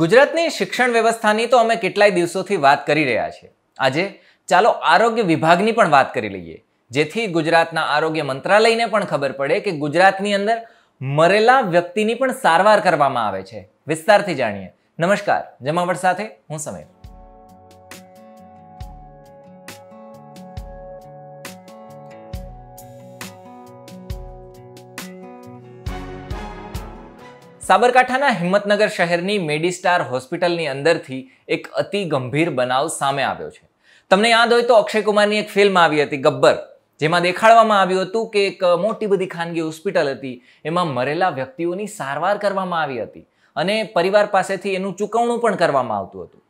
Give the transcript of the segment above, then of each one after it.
ગુજરાતની શિક્ષણ વ્યવસ્થાની તો અમે કેટલાય દિવસોથી વાત કરી રહ્યા છીએ આજે ચાલો આરોગ્ય વિભાગની પણ વાત કરી લઈએ જેથી ગુજરાતના આરોગ્ય મંત્રાલયને પણ ખબર પડે કે ગુજરાતની અંદર મરેલા વ્યક્તિની પણ સારવાર કરવામાં આવે છે વિસ્તારથી જાણીએ નમસ્કાર જમાવટ સાથે હું સમય સાબરકાંઠાના હિંમતનગર શહેરની મેડિસ્ટાર હોસ્પિટલની અંદરથી એક અતિ ગંભીર બનાવ સામે આવ્યો છે તમને યાદ હોય તો અક્ષય કુમારની એક ફિલ્મ આવી હતી ગબ્બર જેમાં દેખાડવામાં આવ્યું હતું કે એક મોટી બધી ખાનગી હોસ્પિટલ હતી એમાં મરેલા વ્યક્તિઓની સારવાર કરવામાં આવી હતી અને પરિવાર પાસેથી એનું ચૂકવણું પણ કરવામાં આવતું હતું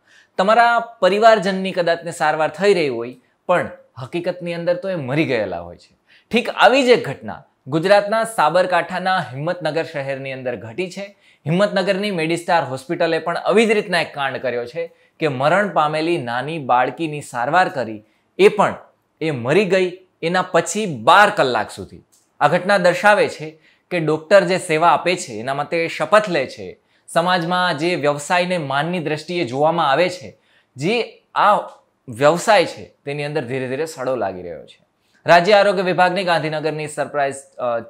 તમારા પરિવારજનની કદાચને સારવાર થઈ રહી હોય પણ હકીકતની અંદર તો એ મરી ગયેલા હોય છે ઠીક આવી જ એક ઘટના ગુજરાતના સાબરકાંઠાના હિંમતનગર શહેરની અંદર ઘટી છે હિંમતનગરની મેડિસ્ટાર હોસ્પિટલે પણ આવી જ રીતના એક કાંડ કર્યો છે કે મરણ પામેલી નાની બાળકીની સારવાર કરી એ પણ એ મરી ગઈ એના પછી બાર કલાક સુધી આ ઘટના દર્શાવે છે કે ડૉક્ટર જે સેવા આપે છે એના માટે શપથ લે છે સમાજમાં જે વ્યવસાયને માનની દ્રષ્ટિએ જોવામાં આવે છે જે આ વ્યવસાય છે તેની અંદર ધીરે ધીરે સડો લાગી રહ્યો છે રાજ્ય આરોગ્ય વિભાગની ગાંધીનગરની સરપ્રાઇઝ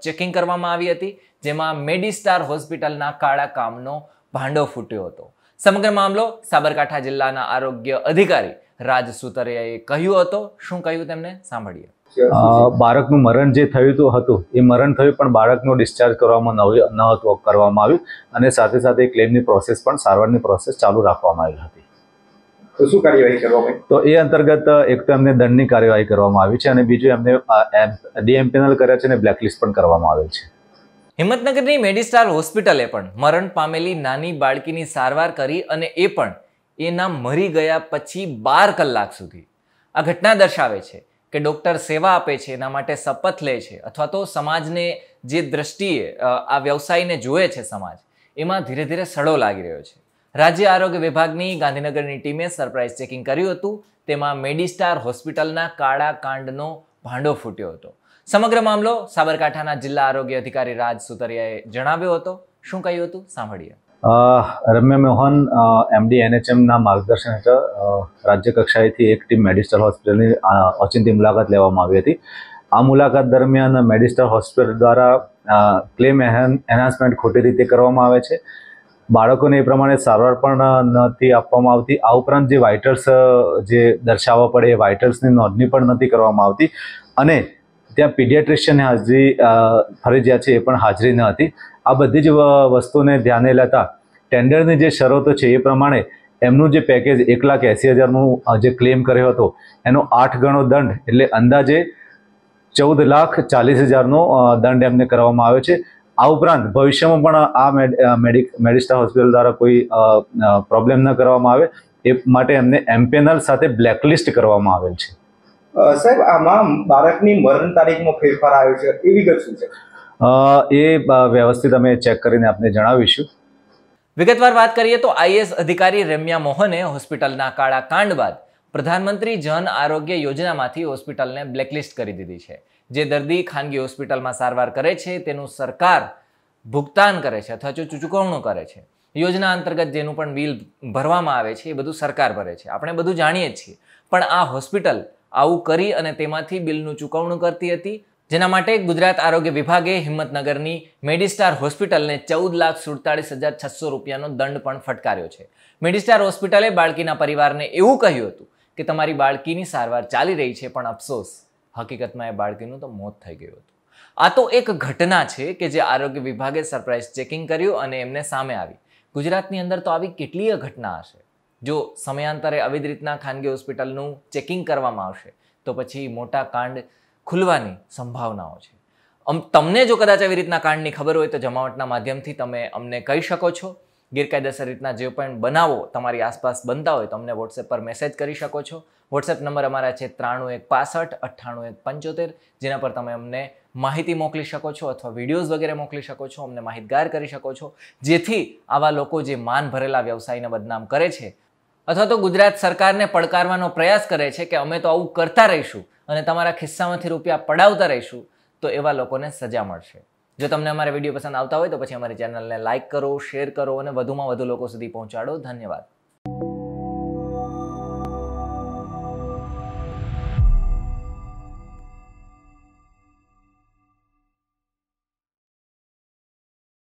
ચેકિંગ કરવામાં આવી હતી જેમાં મેડિસ્ટાર હોસ્પિટલના કાળા કામનો ભાંડો ફૂટ્યો હતો સમગ્ર મામલો સાબરકાંઠા જિલ્લાના આરોગ્ય અધિકારી રાજ સુતરિયાએ કહ્યું હતું શું કહ્યું તેમને સાંભળીએ બાળકનું મરણ જે થયું હતું એ મરણ થયું પણ બાળકનો ડિસ્ચાર્જ કરવામાં ન હતું કરવામાં આવ્યું અને સાથે સાથે ક્લેમની પ્રોસેસ પણ સારવારની પ્રોસેસ ચાલુ રાખવામાં આવી હતી તો શું કાર્યવાહી કરવામાં તો એ અંતર્ગત એક તો એમને દંડની કાર્યવાહી કરવામાં આવી છે અને બીજું એમને ડીએમપેનલ કર્યા છે અને બ્લેકલિસ્ટ પણ કરવામાં આવેલ છે હિંમતનગરની મેડિસ્ટાર હોસ્પિટલે પણ મરણ પામેલી નાની બાળકીની સારવાર કરી અને એ પણ એના મરી ગયા પછી બાર કલાક સુધી આ ઘટના દર્શાવે છે કે ડૉક્ટર સેવા આપે છે એના માટે શપથ લે છે અથવા તો સમાજને જે દ્રષ્ટિએ આ વ્યવસાયને જુએ છે સમાજ એમાં ધીરે ધીરે સડો લાગી રહ્યો છે રાજ્ય આરોગ્ય વિભાગની ગાંધીનગરની ટીમે સરપ્રાઇઝ ચેકિંગ કર્યું હતું તેમાં મેડિસ્ટાર હોસ્પિટલના કાળા કાંડનો ભાંડો ફૂટ્યો હતો સમગ્ર મામલો સાબરકાંઠાના જિલ્લા આરોગ્ય અધિકારી રાજ સુતરિયાએ જણાવ્યો હતો શું કહ્યું હતું સાંભળીએ રમ્ય મોહન એમડી એનએચએમના માર્ગદર્શન હેઠળ રાજ્ય કક્ષાએથી એક ટીમ મેડિસ્ટર હોસ્પિટલની ઓચિંતી મુલાકાત લેવામાં આવી હતી આ મુલાકાત દરમિયાન મેડિસ્ટર હોસ્પિટલ દ્વારા ક્લેમ એન્હાન્સમેન્ટ ખોટી રીતે કરવામાં આવે છે બાળકોને એ પ્રમાણે સારવાર પણ નથી આપવામાં આવતી આ ઉપરાંત જે વાઇટર્સ જે દર્શાવવા પડે એ વાઇટર્સની નોંધણી પણ નથી કરવામાં આવતી અને ત્યાં પીડિયાટ્રિશિયનની હાજરી ફરજિયાત છે એ પણ હાજરી ન હતી આ બધી જ વસ્તુને ધ્યાને લેતા ટેન્ડરની જે શરતો છે એ પ્રમાણે એમનું જે પેકેજ એક લાખ એંસી હજારનું જે ક્લેમ કર્યો હતો એનો આઠ ગણો દંડ એટલે અંદાજે ચૌદ લાખ ચાલીસ હજારનો દંડ એમને કરવામાં આવ્યો છે આ ઉપરાંત ભવિષ્યમાં પણ આ મેડિસ્ટા હોસ્પિટલ દ્વારા કોઈ પ્રોબ્લેમ ન કરવામાં આવે એ માટે એમને એમ્પેનલ સાથે બ્લેકલિસ્ટ કરવામાં આવેલ છે સાહેબ આમાં બાળકની મરણ તારીખમાં ફેરફાર આવ્યો છે એ વિગત શું છે એ વ્યવસ્થિત અમે ચેક કરીને આપને જણાવીશું વિગતવાર વાત કરીએ તો આઈએસ અધિકારી રેમ્યા મોહને હોસ્પિટલના કાળા કાંડ બાદ પ્રધાનમંત્રી જન આરોગ્ય યોજનામાંથી હોસ્પિટલને બ્લેકલિસ્ટ કરી દીધી છે જે દર્દી ખાનગી હોસ્પિટલમાં સારવાર કરે છે તેનું સરકાર ભુગતાન કરે છે અથવા ચૂકવણું કરે છે યોજના અંતર્ગત જેનું પણ બિલ ભરવામાં આવે છે એ બધું સરકાર ભરે છે આપણે બધું જાણીએ જ છીએ પણ આ હોસ્પિટલ આવું કરી અને તેમાંથી બિલનું ચૂકવણું કરતી હતી જેના માટે ગુજરાત આરોગ્ય વિભાગે હિંમતનગરની મેડિસ્ટાર હોસ્પિટલને ચૌદ લાખ સુડતાળીસ હજાર છસો રૂપિયાનો દંડ પણ ફટકાર્યો છે મેડિસ્ટાર હોસ્પિટલે બાળકીના પરિવારને એવું કહ્યું હતું કે તમારી બાળકીની સારવાર ચાલી રહી છે પણ અફસોસ હકીકતમાં એ બાળકીનું તો મોત થઈ ગયું હતું આ તો એક ઘટના છે કે જે આરોગ્ય વિભાગે સરપ્રાઇઝ ચેકિંગ કર્યું અને એમને સામે આવી ગુજરાતની અંદર તો આવી કેટલીય ઘટના હશે જો સમયાંતરે આવી રીતના ખાનગી હોસ્પિટલનું ચેકિંગ કરવામાં આવશે તો પછી મોટા કાંડ ખુલવાની સંભાવનાઓ છે તમને જો કદાચ આવી રીતના કાંડની ખબર હોય તો જમાવટના માધ્યમથી તમે અમને કહી શકો છો ગેરકાયદેસર રીતના જે પણ બનાવો તમારી આસપાસ બનતા હોય તો અમને વોટ્સએપ પર મેસેજ કરી શકો છો વોટ્સએપ નંબર અમારા છે ત્રાણું એક પાસઠ અઠ્ઠાણું એક પંચોતેર જેના પર તમે અમને માહિતી મોકલી શકો છો અથવા વિડીયોઝ વગેરે મોકલી શકો છો અમને માહિતગાર કરી શકો છો જેથી આવા લોકો જે માન ભરેલા વ્યવસાયને બદનામ કરે છે અથવા તો ગુજરાત સરકારને પડકારવાનો પ્રયાસ કરે છે કે અમે તો આવું કરતા રહીશું અને તમારા ખિસ્સામાંથી રૂપિયા પડાવતા રહીશું તો એવા લોકોને સજા મળશે જો તમને અમારા વિડીયો પસંદ આવતા હોય તો પછી અમારી ચેનલને લાઇક કરો શેર કરો અને વધુમાં વધુ લોકો સુધી પહોંચાડો ધન્યવાદ